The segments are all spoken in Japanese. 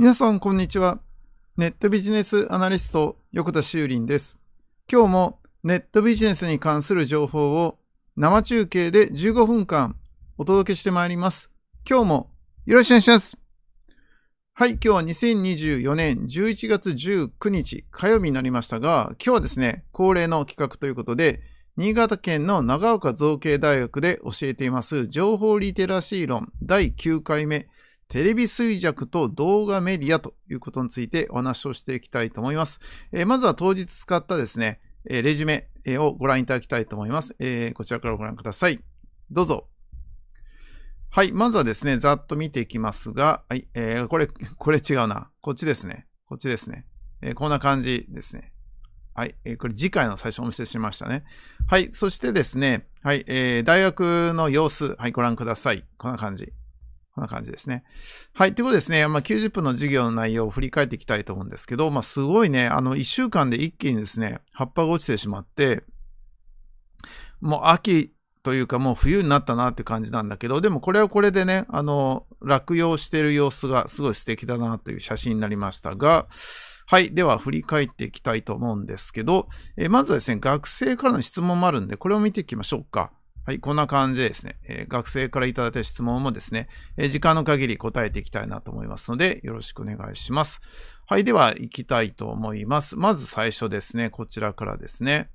皆さん、こんにちは。ネットビジネスアナリスト、横田修林です。今日もネットビジネスに関する情報を生中継で15分間お届けしてまいります。今日もよろしくお願いします。はい、今日は2024年11月19日火曜日になりましたが、今日はですね、恒例の企画ということで、新潟県の長岡造形大学で教えています情報リテラシー論第9回目テレビ衰弱と動画メディアということについてお話をしていきたいと思います。えー、まずは当日使ったですね、えー、レジュメをご覧いただきたいと思います。えー、こちらからご覧ください。どうぞ。はい。まずはですね、ざっと見ていきますが、はい。えー、これ、これ違うな。こっちですね。こっちですね。えー、こんな感じですね。はい。えー、これ次回の最初お見せしましたね。はい。そしてですね、はい。えー、大学の様子、はい。ご覧ください。こんな感じ。こんな感じですね。はい。ということですね。まあ、90分の授業の内容を振り返っていきたいと思うんですけど、まあ、すごいね、あの、1週間で一気にですね、葉っぱが落ちてしまって、もう秋というかもう冬になったなって感じなんだけど、でもこれはこれでね、あの、落葉してる様子がすごい素敵だなという写真になりましたが、はい。では、振り返っていきたいと思うんですけど、えまずはですね、学生からの質問もあるんで、これを見ていきましょうか。はい、こんな感じですね、えー、学生からいただいた質問もですね、えー、時間の限り答えていきたいなと思いますので、よろしくお願いします。はい、では行きたいと思います。まず最初ですね、こちらからですね。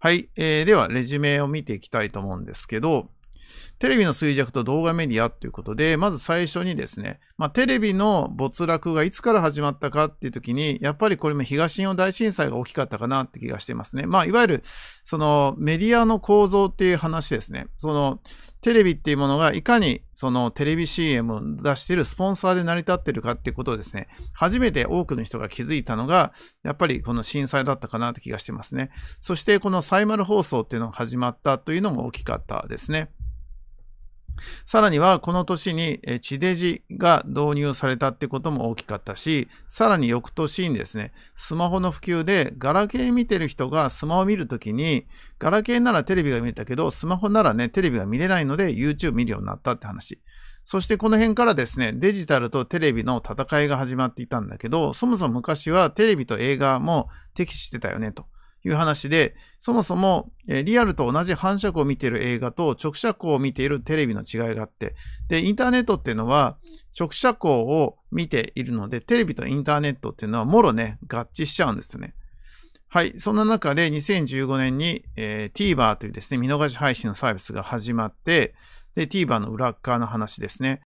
はい、えー、ではレジュメを見ていきたいと思うんですけど、テレビの衰弱と動画メディアということで、まず最初にですね、まあ、テレビの没落がいつから始まったかっていう時に、やっぱりこれも東日本大震災が大きかったかなって気がしてますね。まあ、いわゆる、そのメディアの構造っていう話ですね。その、テレビっていうものがいかにそのテレビ CM を出しているスポンサーで成り立ってるかっていうことをですね、初めて多くの人が気づいたのが、やっぱりこの震災だったかなって気がしてますね。そしてこのサイマル放送っていうのが始まったというのも大きかったですね。さらにはこの年に地デジが導入されたってことも大きかったし、さらに翌年にですね、スマホの普及でガラケー見てる人がスマホ見るときに、ガラケーならテレビが見れたけど、スマホならね、テレビが見れないので YouTube 見るようになったって話。そしてこの辺からですね、デジタルとテレビの戦いが始まっていたんだけど、そもそも昔はテレビと映画も敵視してたよねと。いう話で、そもそもリアルと同じ反射光を見ている映画と直射光を見ているテレビの違いがあって、で、インターネットっていうのは直射光を見ているので、テレビとインターネットっていうのはもろね、合致しちゃうんですね。はい。そんな中で2015年に、えー、TVer というですね、見逃し配信のサービスが始まって、で、TVer の裏側の話ですね。